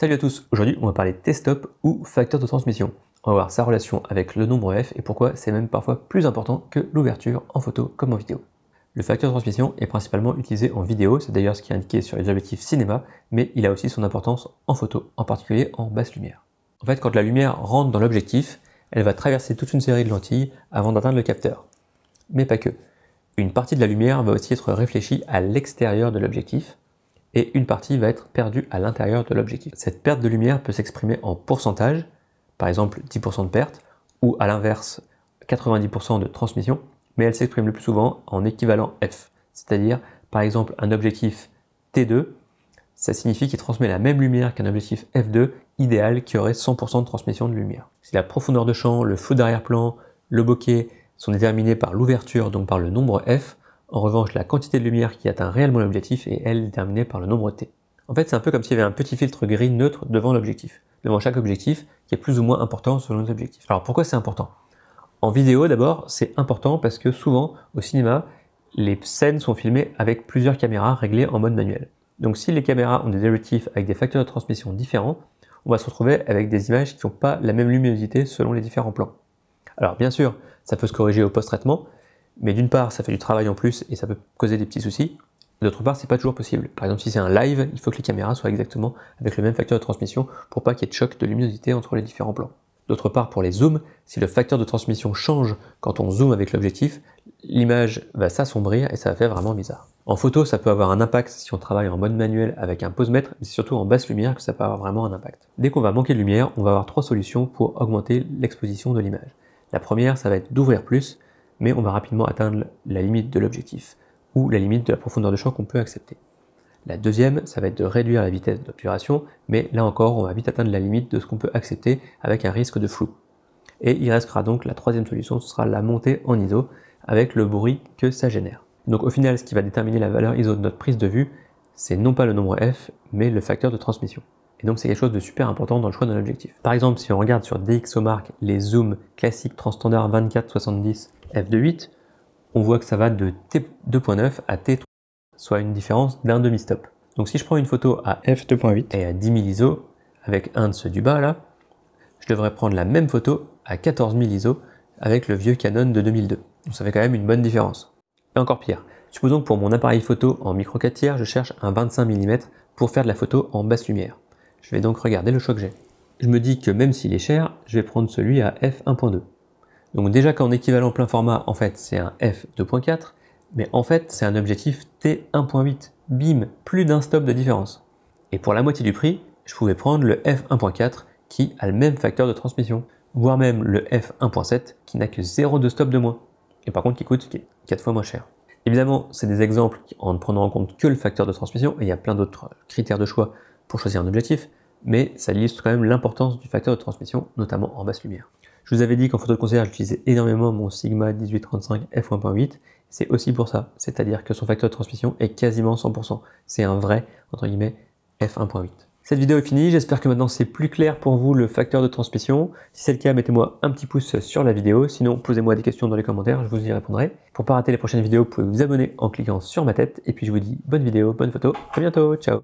Salut à tous, aujourd'hui on va parler test stop ou facteur de transmission. On va voir sa relation avec le nombre F et pourquoi c'est même parfois plus important que l'ouverture en photo comme en vidéo. Le facteur de transmission est principalement utilisé en vidéo, c'est d'ailleurs ce qui est indiqué sur les objectifs cinéma, mais il a aussi son importance en photo, en particulier en basse lumière. En fait, quand la lumière rentre dans l'objectif, elle va traverser toute une série de lentilles avant d'atteindre le capteur. Mais pas que. Une partie de la lumière va aussi être réfléchie à l'extérieur de l'objectif, et une partie va être perdue à l'intérieur de l'objectif. Cette perte de lumière peut s'exprimer en pourcentage, par exemple 10% de perte, ou à l'inverse 90% de transmission, mais elle s'exprime le plus souvent en équivalent F, c'est-à-dire par exemple un objectif T2, ça signifie qu'il transmet la même lumière qu'un objectif F2 idéal qui aurait 100% de transmission de lumière. Si la profondeur de champ, le flou d'arrière-plan, le bokeh sont déterminés par l'ouverture, donc par le nombre F, en revanche, la quantité de lumière qui atteint réellement l'objectif est elle déterminée par le nombre T. En fait, c'est un peu comme s'il y avait un petit filtre gris neutre devant l'objectif, devant chaque objectif, qui est plus ou moins important selon les objectifs. Alors pourquoi c'est important En vidéo d'abord, c'est important parce que souvent, au cinéma, les scènes sont filmées avec plusieurs caméras réglées en mode manuel. Donc si les caméras ont des objectifs avec des facteurs de transmission différents, on va se retrouver avec des images qui n'ont pas la même luminosité selon les différents plans. Alors bien sûr, ça peut se corriger au post-traitement, mais d'une part, ça fait du travail en plus et ça peut causer des petits soucis. D'autre part, c'est pas toujours possible. Par exemple, si c'est un live, il faut que les caméras soient exactement avec le même facteur de transmission pour pas qu'il y ait de choc de luminosité entre les différents plans. D'autre part, pour les zooms, si le facteur de transmission change quand on zoome avec l'objectif, l'image va s'assombrir et ça va faire vraiment bizarre. En photo, ça peut avoir un impact si on travaille en mode manuel avec un posemètre, mais c'est surtout en basse lumière que ça peut avoir vraiment un impact. Dès qu'on va manquer de lumière, on va avoir trois solutions pour augmenter l'exposition de l'image. La première, ça va être d'ouvrir plus, mais on va rapidement atteindre la limite de l'objectif, ou la limite de la profondeur de champ qu'on peut accepter. La deuxième, ça va être de réduire la vitesse d'obturation, mais là encore, on va vite atteindre la limite de ce qu'on peut accepter avec un risque de flou. Et il restera donc la troisième solution, ce sera la montée en ISO, avec le bruit que ça génère. Donc au final, ce qui va déterminer la valeur ISO de notre prise de vue, c'est non pas le nombre F, mais le facteur de transmission. Et donc c'est quelque chose de super important dans le choix d'un objectif. Par exemple, si on regarde sur DxOMark les zooms classiques transstandard 24-70 f 28 on voit que ça va de t2.9 à t3, soit une différence d'un demi-stop. Donc si je prends une photo à f2.8 et à 10 000 ISO, avec un de ceux du bas là, je devrais prendre la même photo à 14 000 ISO avec le vieux Canon de 2002. Donc ça fait quand même une bonne différence. Et encore pire, supposons que pour mon appareil photo en micro 4 tiers, je cherche un 25 mm pour faire de la photo en basse lumière. Je vais donc regarder le choix que j'ai. Je me dis que même s'il est cher, je vais prendre celui à f1.2. Donc déjà qu'en équivalent plein format, en fait, c'est un f2.4, mais en fait, c'est un objectif t1.8. Bim, plus d'un stop de différence. Et pour la moitié du prix, je pouvais prendre le f1.4 qui a le même facteur de transmission, voire même le f1.7 qui n'a que de stop de moins, et par contre qui coûte 4 fois moins cher. Évidemment, c'est des exemples en ne prenant en compte que le facteur de transmission, et il y a plein d'autres critères de choix pour choisir un objectif, mais ça illustre quand même l'importance du facteur de transmission, notamment en basse lumière. Je vous avais dit qu'en photo de concert, j'utilisais énormément mon Sigma 1835 f1.8. C'est aussi pour ça, c'est-à-dire que son facteur de transmission est quasiment 100%. C'est un vrai, entre guillemets, f1.8. Cette vidéo est finie, j'espère que maintenant c'est plus clair pour vous le facteur de transmission. Si c'est le cas, mettez-moi un petit pouce sur la vidéo, sinon posez-moi des questions dans les commentaires, je vous y répondrai. Pour ne pas rater les prochaines vidéos, vous pouvez vous abonner en cliquant sur ma tête, et puis je vous dis bonne vidéo, bonne photo, à bientôt, ciao